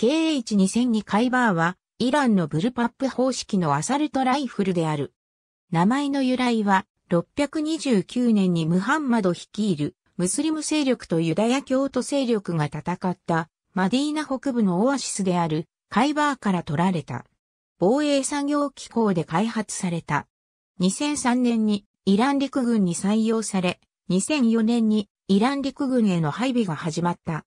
KH2002 カイバーは、イランのブルパップ方式のアサルトライフルである。名前の由来は、629年にムハンマド率いる、ムスリム勢力とユダヤ教徒勢力が戦った、マディーナ北部のオアシスである、カイバーから取られた。防衛作業機構で開発された。2003年にイラン陸軍に採用され、2004年にイラン陸軍への配備が始まった。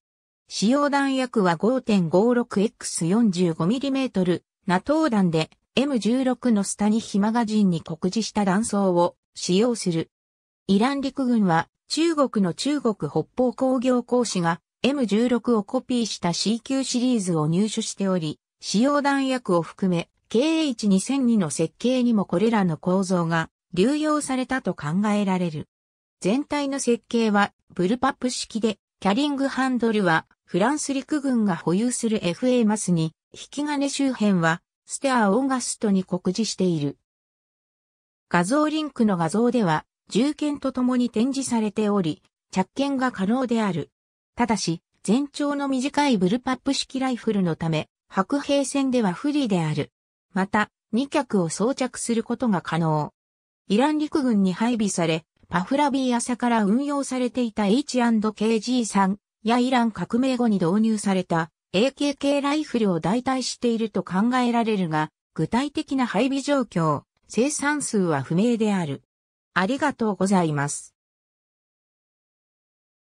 使用弾薬は 5.56X45mm、ナトー弾で M16 のスタニヒマガジンに告示した弾倉を使用する。イラン陸軍は中国の中国北方工業工師が M16 をコピーした CQ シリーズを入手しており、使用弾薬を含め KH2002 の設計にもこれらの構造が流用されたと考えられる。全体の設計はブルパップ式でキャリングハンドルは、フランス陸軍が保有する FA マスに、引き金周辺は、ステア・オーガストに告示している。画像リンクの画像では、銃剣と共に展示されており、着剣が可能である。ただし、全長の短いブルパップ式ライフルのため、白兵戦では不利である。また、2脚を装着することが可能。イラン陸軍に配備され、パフラビー朝から運用されていた H&KG3 やイラン革命後に導入された AKK ライフルを代替していると考えられるが、具体的な配備状況、生産数は不明である。ありがとうございます。